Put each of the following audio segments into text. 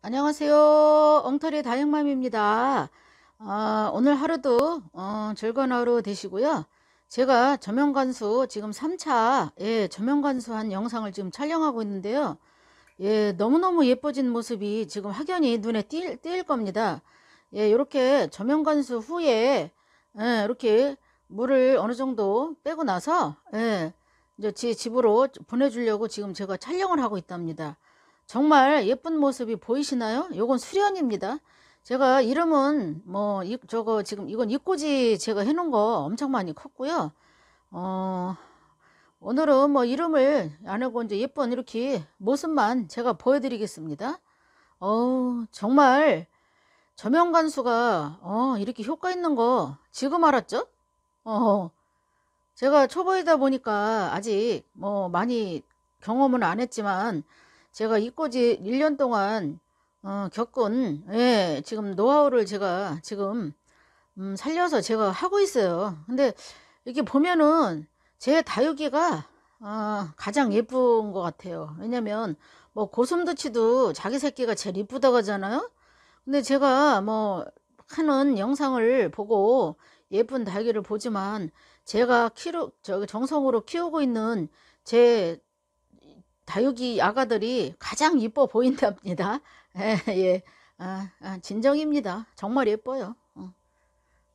안녕하세요. 엉터리 다영맘입니다 아, 어, 오늘 하루도 어, 즐거운 하루 되시고요. 제가 조명관수 지금 3차 예, 저명관수한 영상을 지금 촬영하고 있는데요. 예, 너무너무 예뻐진 모습이 지금 확연히 눈에 띌, 띌 겁니다. 예, 이렇게 조명관수 후에 예, 이렇게 물을 어느 정도 빼고 나서 예, 이제 제 집으로 보내주려고 지금 제가 촬영을 하고 있답니다. 정말 예쁜 모습이 보이시나요? 요건 수련입니다. 제가 이름은 뭐 이, 저거 지금 이건 입꼬지 제가 해놓은 거 엄청 많이 컸고요. 어, 오늘은 뭐 이름을 안 하고 이제 예쁜 이렇게 모습만 제가 보여드리겠습니다. 어 정말 조명간수가어 이렇게 효과 있는 거 지금 알았죠? 어 제가 초보이다 보니까 아직 뭐 많이 경험은 안 했지만 제가 이 꽂이 1년 동안 어, 겪은 예, 지금 노하우를 제가 지금 음, 살려서 제가 하고 있어요. 근데 이렇게 보면은 제 다육이가 어, 가장 예쁜 것 같아요. 왜냐면 뭐 고슴도치도 자기 새끼가 제일 이쁘다고 하잖아요. 근데 제가 뭐 하는 영상을 보고 예쁜 다육이를 보지만 제가 키로 저 정성으로 키우고 있는 제 다육이 아가들이 가장 이뻐 보인답니다. 예, 예, 아, 아, 진정입니다. 정말 예뻐요. 어.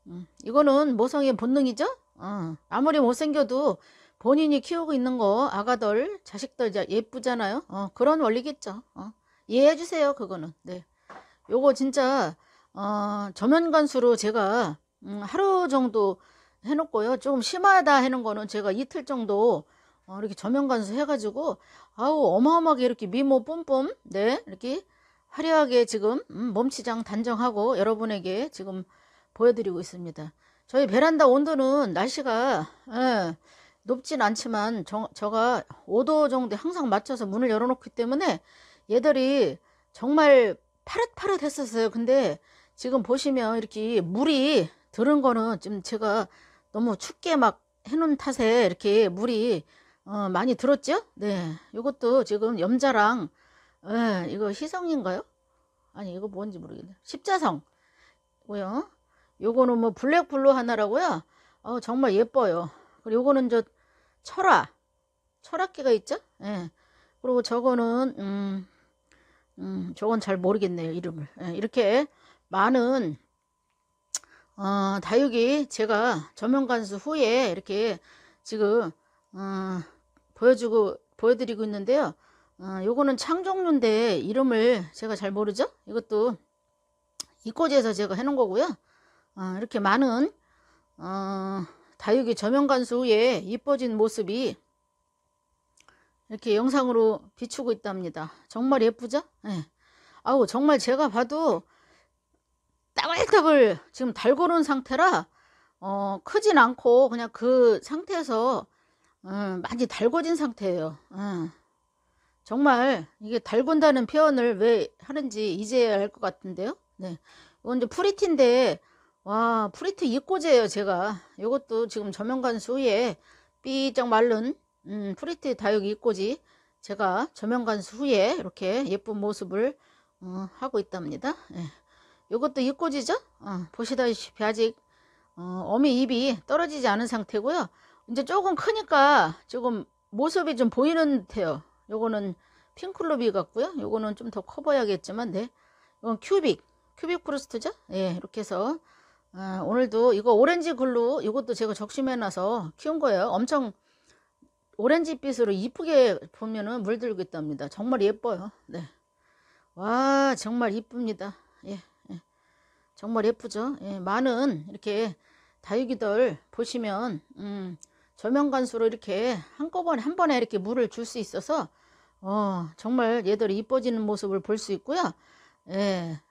음, 이거는 모성의 본능이죠? 어. 아무리 못생겨도 본인이 키우고 있는 거 아가들, 자식들 예쁘잖아요. 어, 그런 원리겠죠. 어. 이해해 주세요. 그거는. 네. 요거 진짜 어, 저면 간수로 제가 음, 하루 정도 해놓고요. 좀 심하다 해놓은 거는 제가 이틀 정도 어, 이렇게 저면 간수 해가지고 아우 어마어마하게 이렇게 미모 뽐뽐 네 이렇게 화려하게 지금 음, 몸치장 단정하고 여러분에게 지금 보여드리고 있습니다. 저희 베란다 온도는 날씨가 예, 높진 않지만 저, 제가 5도 정도 항상 맞춰서 문을 열어놓기 때문에 얘들이 정말 파릇파릇 했었어요. 근데 지금 보시면 이렇게 물이 들은 거는 지금 제가 너무 춥게 막 해놓은 탓에 이렇게 물이 어, 많이 들었죠? 네. 이것도 지금 염자랑 에, 예, 이거 희성인가요? 아니 이거 뭔지 모르겠네. 십자성. 고요. 요거는 뭐 블랙블루 하나라고요. 어, 정말 예뻐요. 그리고 요거는 저 철화. 철학기가 있죠? 예. 그리고 저거는 음, 음 저건 잘 모르겠네요. 이름을. 예, 이렇게 많은 어, 다육이 제가 점용간수 후에 이렇게 지금 어, 보여주고 보여드리고 있는데요. 이거는 아, 어, 창종류인데 이름을 제가 잘 모르죠. 이것도 이꼬지에서 제가 해놓은 거고요. 어, 이렇게 많은 어, 다육이 저명간수 후에 이뻐진 모습이 이렇게 영상으로 비추고 있답니다. 정말 예쁘죠? 네. 아우 정말 제가 봐도 따글따글 지금 달고른 상태라 어, 크진 않고 그냥 그 상태에서 많이 달궈진 상태예요. 예. 정말 이게 달군다는 표현을 왜 하는지 이제야 할 것 같은데요. 네, 이건 이제 프리티인데 와 프리티 입꼬제예요 제가. 이것도 지금 저명관수 후에 삐쩍 말른 음, 프리티 다육 이꼬지 제가 저명관수 후에 이렇게 예쁜 모습을 어, 하고 있답니다. 예. 이것도 입꼬지죠 어, 보시다시피 아직 어, 어미 입이 떨어지지 않은 상태고요. 이제 조금 크니까 조금 모습이 좀 보이는 듯해요. 요거는 핑클로비 같고요. 요거는 좀 더커보야겠지만 네. 이건 큐빅, 큐빅 크루스트죠 예, 이렇게 해서 아, 오늘도 이거 오렌지 글루 이것도 제가 적심해놔서 키운 거예요. 엄청 오렌지빛으로 이쁘게 보면은 물들고 있답니다. 정말 예뻐요. 네. 와, 정말 이쁩니다. 예, 예. 정말 예쁘죠? 예, 많은 이렇게 다육이들 보시면 음, 조명간수로 이렇게 한꺼번에 한 번에 이렇게 물을 줄 수 있어서 어, 정말 얘들이 이뻐지는 모습을 볼 수 있고요. 예.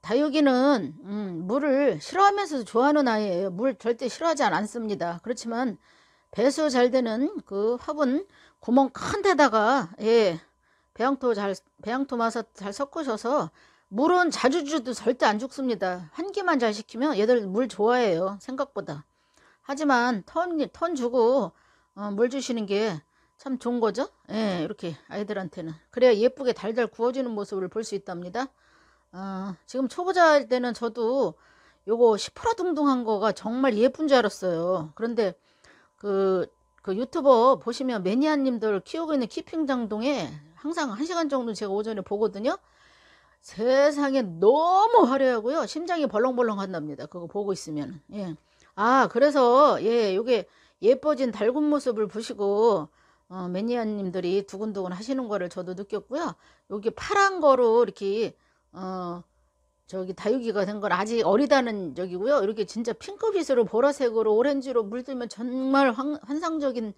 다육이는 음, 물을 싫어하면서도 좋아하는 아이예요. 물 절대 싫어하지 않습니다. 그렇지만 배수 잘 되는 그 화분 구멍 큰 데다가 예, 배양토 잘 배양토 마사 잘 섞으셔서 물은 자주 주도 절대 안 죽습니다. 환기만 잘 시키면 얘들 물 좋아해요. 생각보다. 하지만 턴, 턴 주고 어, 물 주시는 게 참 좋은 거죠. 예, 이렇게 아이들한테는. 그래야 예쁘게 달달 구워지는 모습을 볼 수 있답니다. 어, 지금 초보자일 때는 저도 요거 시퍼라둥둥한 거가 정말 예쁜 줄 알았어요. 그런데 그, 그 유튜버 보시면 매니아님들 키우고 있는 키핑장동에 항상 한시간 정도 제가 오전에 보거든요. 세상에 너무 화려하고요. 심장이 벌렁벌렁 한답니다. 그거 보고 있으면. 예. 아 그래서 예 요게 예뻐진 달군 모습을 보시고 어, 매니아님들이 두근두근 하시는 거를 저도 느꼈고요 여기 파란 거로 이렇게 어 저기 다육이가 된 건 아직 어리다는 적이고요 이렇게 진짜 핑크빛으로 보라색으로 오렌지로 물들면 정말 환, 상적인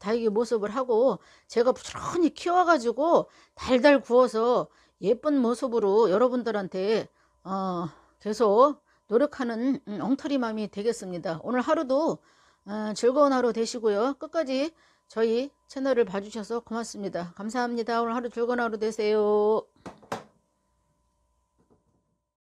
다육이 모습을 하고 제가 부지런히 키워가지고 달달 구워서 예쁜 모습으로 여러분들한테 어 계속 노력하는 음, 엉터리 맘이 되겠습니다. 오늘 하루도 어, 즐거운 하루 되시고요. 끝까지 저희 채널을 봐주셔서 고맙습니다. 감사합니다. 오늘 하루 즐거운 하루 되세요.